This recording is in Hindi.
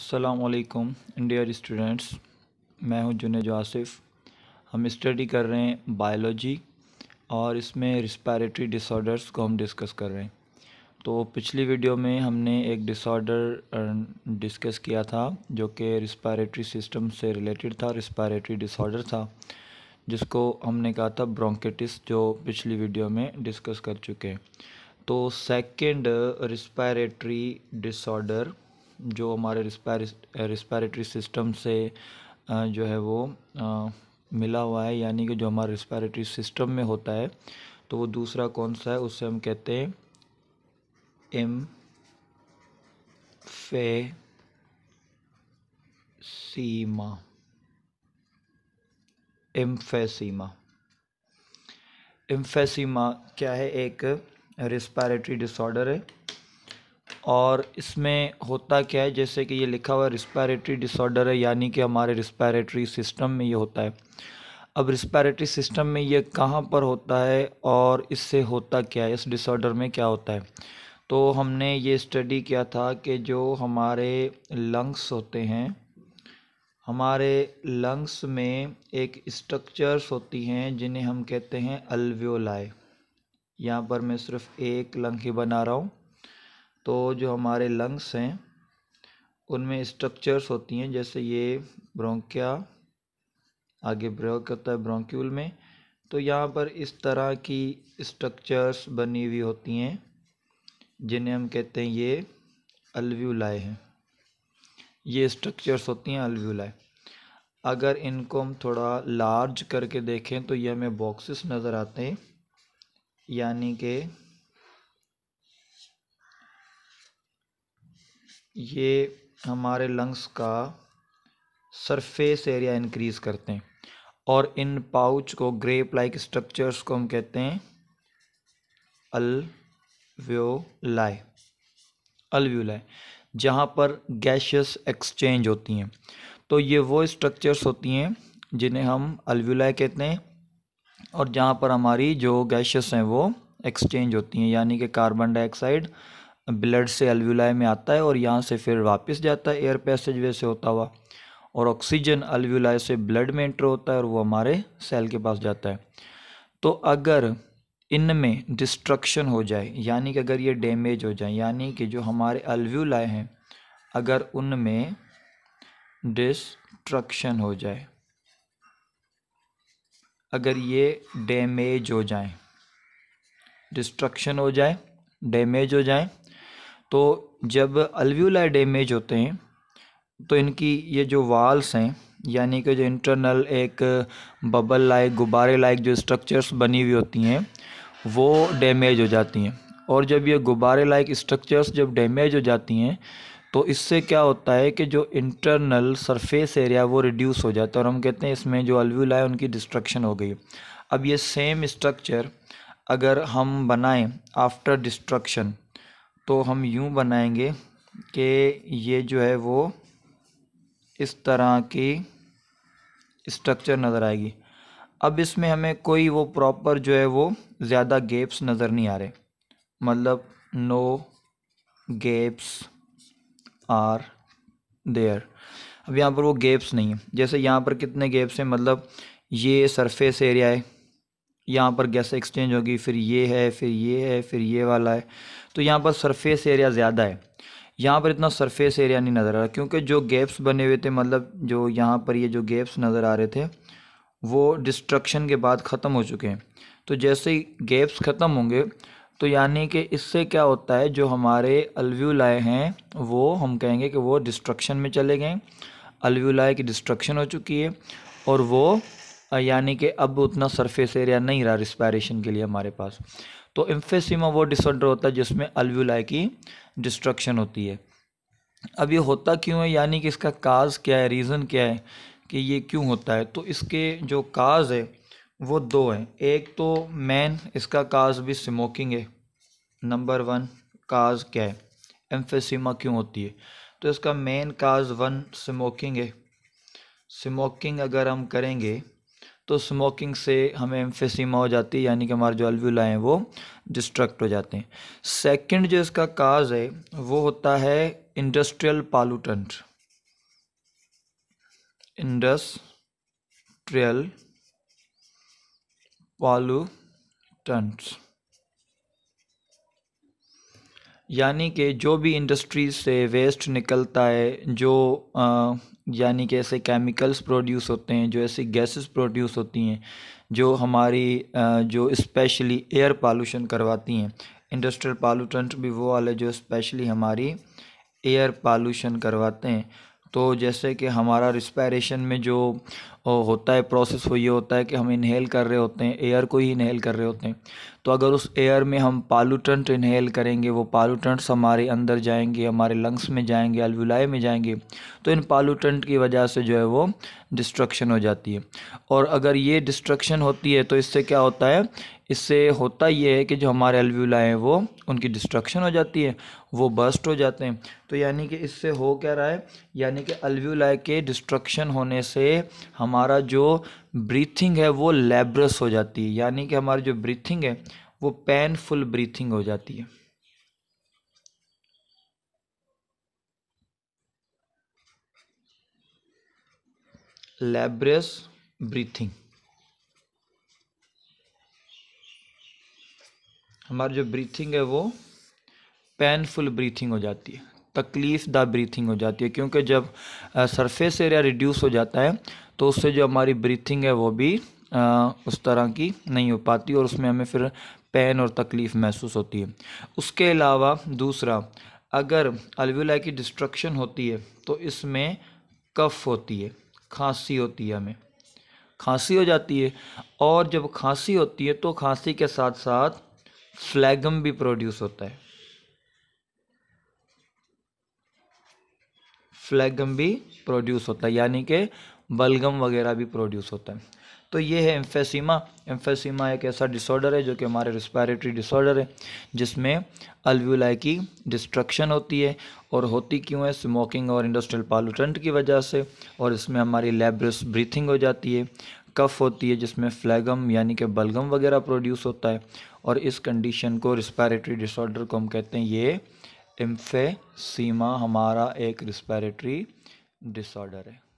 असलकुम इंडिया स्टूडेंट्स मैं हूं जुनेद आसिफ हम स्टडी कर रहे हैं बायोलॉजी और इसमें रिस्पायरेटरी डिसऑर्डर्स को हम डिस्कस कर रहे हैं तो पिछली वीडियो में हमने एक डिसऑर्डर डिस्कस किया था जो कि रिस्पायरेटरी सिस्टम से रिलेटेड था रिस्पायरेटरी डिसऑर्डर था जिसको हमने कहा था ब्रोंकेटिस जो पिछली वीडियो में डिस्कस कर चुके हैं तो सेकेंड रिस्पायरेटरी डिसऑर्डर जो हमारे रिस्पायरेटरी सिस्टम से जो है वो मिला हुआ है यानी कि जो हमारे रिस्पायरेटरी सिस्टम में होता है तो वो दूसरा कौन सा है उससे हम कहते हैं एम फे सीमा एम्फेसीमा एम्फेसीमा क्या है एक रिस्पायरेटरी डिसऑर्डर है और इसमें होता क्या है जैसे कि ये लिखा हुआ रिस्पायरेटरी डिसऑर्डर है यानी कि हमारे रिस्पायरेटरी सिस्टम में ये होता है अब रिस्पायरेटरी सिस्टम में ये कहाँ पर होता है और इससे होता क्या है इस डिसऑर्डर में क्या होता है तो हमने ये स्टडी किया था कि जो हमारे लंग्स होते हैं हमारे लंग्स में एक स्ट्रक्चर्स होती हैं जिन्हें हम कहते हैं अल्वियोलाई यहाँ पर मैं सिर्फ़ एक लंग ही बना रहा हूँ तो जो हमारे लंग्स हैं उनमें स्ट्रक्चर्स होती हैं जैसे ये ब्रोंकिया आगे ब्रोक होता है ब्रोंक्यूल में तो यहाँ पर इस तरह की स्ट्रक्चर्स बनी हुई होती हैं जिन्हें हम कहते हैं ये अलव्यूलाए हैं ये स्ट्रक्चर्स होती हैं अलव्यूलाए अगर इनको हम थोड़ा लार्ज करके देखें तो ये हमें बॉक्सेस नज़र आते हैं यानी कि ये हमारे लंग्स का सरफेस एरिया इंक्रीज करते हैं और इन पाउच को ग्रेप लाइक स्ट्रक्चर्स को हम कहते हैं अलव्योलाय अल्व्यूलाई जहाँ पर गैशियस एक्सचेंज होती हैं तो ये वो स्ट्रक्चर्स होती हैं जिन्हें हम अलव्यूलाय कहते हैं और जहाँ पर हमारी जो गैशियस हैं वो एक्सचेंज होती हैं यानी कि कार्बन डाइऑक्साइड ब्लड से अलव्यूलाई में आता है और यहाँ से फिर वापस जाता है एयर पैसेज वे से होता हुआ और ऑक्सीजन अलव्यूलाई से ब्लड में एंटर होता है और वो हमारे सेल के पास जाता है तो अगर इनमें डिस्ट्रक्शन हो जाए यानी कि अगर ये डैमेज हो जाए यानी कि जो हमारे अलव्यूलाए हैं अगर उनमें डिस्ट्रक्शन हो जाए अगर ये डैमेज हो जाए डिस्ट्रक्शन हो जाए डैमेज हो जाए तो जब अलव्यूलाई डैमेज होते हैं तो इनकी ये जो वाल्स हैं यानी कि जो इंटरनल एक बबल लाइक गुब्बारे लाइक जो स्ट्रक्चर्स बनी हुई होती हैं वो डैमेज हो जाती हैं और जब ये गुब्बारे लाइक स्ट्रक्चर्स जब डैमेज हो जाती हैं तो इससे क्या होता है कि जो इंटरनल सरफेस एरिया वो रिड्यूस हो जाता है और हम कहते हैं इसमें जो है उनकी डिस्ट्रक्शन हो गई अब ये सेम स्ट्रक्चर अगर हम बनाएं आफ्टर डिस्ट्रक्शन तो हम यूँ बनाएंगे कि ये जो है वो इस तरह की स्ट्रक्चर नज़र आएगी अब इसमें हमें कोई वो प्रॉपर जो है वो ज़्यादा गेप्स नज़र नहीं आ रहे मतलब नो गेप्स आर देयर अब यहाँ पर वो गेप्स नहीं है जैसे यहाँ पर कितने गेप्स हैं मतलब ये सरफेस एरिया है यहाँ पर गैस एक्सचेंज होगी फिर ये है फिर ये है फिर ये वाला है तो यहाँ पर सरफेस एरिया ज़्यादा है यहाँ पर इतना सरफेस एरिया नहीं नज़र आ रहा क्योंकि जो गैप्स बने हुए थे मतलब जो यहाँ पर ये जो गैप्स नज़र आ रहे थे वो डिस्ट्रक्शन के बाद ख़त्म हो चुके हैं तो जैसे ही गैप्स ख़त्म होंगे तो यानी कि इससे क्या होता है जो हमारे अलव्यूलाए हैं वो हम कहेंगे कि वो डिस्ट्रक्शन में चले गए अलव्यूलाए की डिस्ट्रक्शन हो चुकी है और वो यानी कि अब उतना सरफेस एरिया नहीं रहा रिस्पायरेशन के लिए हमारे पास तो इम्फेसिमा वो डिसऑर्डर होता है जिसमें अल्व्यूलाई की डिस्ट्रक्शन होती है अब ये होता क्यों है यानी कि इसका काज क्या है रीज़न क्या है कि ये क्यों होता है तो इसके जो काज है वो दो हैं एक तो मेन इसका काज भी स्मोकिंग है नंबर वन काज क्या है एम्फेसिमा क्यों होती है तो इसका मेन काज वन स्मोकिंग है स्मोकिंग अगर हम करेंगे तो स्मोकिंग से हमें एम्फेसिमा हो जाती है यानी कि हमारे जो अल्व्यूला हैं वो डिस्ट्रक्ट हो जाते हैं सेकंड जो इसका काज है वो होता है इंडस्ट्रियल पालूटेंट इंडस्ट्रियल पालूटेंट्स यानी कि जो भी इंडस्ट्री से वेस्ट निकलता है जो यानी कि ऐसे केमिकल्स प्रोड्यूस होते हैं जो ऐसी गैसेस प्रोड्यूस होती हैं जो हमारी जो स्पेशली एयर पॉल्यूशन करवाती हैं इंडस्ट्रियल पॉल्यूटेंट भी वो वाले जो स्पेशली हमारी एयर पॉल्यूशन करवाते हैं तो जैसे कि हमारा रिस्पायरेशन में जो होता है प्रोसेस वो ये होता है कि हम इनहेल कर रहे होते हैं एयर को ही इनहेल कर रहे होते हैं तो अगर उस एयर में हम पालूटेंट इनहेल करेंगे वो पालूटेंट्स हमारे अंदर जाएंगे हमारे लंग्स में जाएंगे अलविलाए में जाएंगे तो इन पालूटेंट की वजह से जो है वो डिस्ट्रक्शन हो जाती है और अगर ये डिस्ट्रक्शन होती है तो इससे क्या होता है इससे होता ये है कि जो हमारे एलव्यूलाई हैं वो उनकी डिस्ट्रक्शन हो जाती है वो बस्ट हो जाते हैं तो यानी कि इससे हो क्या रहा है यानी कि एलव्यूलाई के डिस्ट्रक्शन होने से हमारा जो ब्रीथिंग है वो लेब्रस हो जाती है यानी कि हमारी जो ब्रीथिंग है वो पेनफुल ब्रीथिंग हो जाती है लेब्रस ब्रीथिंग हमारी जो ब्रीथिंग है वो पेनफुल ब्रीथिंग हो जाती है तकलीफ दा ब्रीथिंग हो जाती है क्योंकि जब सरफेस एरिया रिड्यूस हो जाता है तो उससे जो हमारी ब्रीथिंग है वो भी आ, उस तरह की नहीं हो पाती और उसमें हमें फिर पेन और तकलीफ़ महसूस होती है उसके अलावा दूसरा अगर अलविलाई की डिस्ट्रक्शन होती है तो इसमें कफ होती है खांसी होती है हमें खांसी हो जाती है और जब खांसी होती है तो खांसी के साथ साथ फ्लैगम भी प्रोड्यूस होता है फ्लैगम भी प्रोड्यूस होता है यानी कि बलगम वगैरह भी प्रोड्यूस होता है तो ये है एम्फेसीमा एम्फेसीमा एक ऐसा डिसऑर्डर है जो कि हमारे रिस्पायरेटरी डिसऑर्डर है जिसमें अल्व्यूलाई की डिस्ट्रक्शन होती है और होती क्यों है स्मोकिंग और इंडस्ट्रियल पॉल्यूटेंट की वजह से और इसमें हमारी लेब्रस ब्रीथिंग हो जाती है कफ होती है जिसमें फ्लैगम यानी कि बलगम वगैरह प्रोड्यूस होता है और इस कंडीशन को रिस्पायरेटरी डिसऑर्डर को हम कहते हैं ये इम्फेसीमा हमारा एक रिस्पायरेटरी डिसऑर्डर है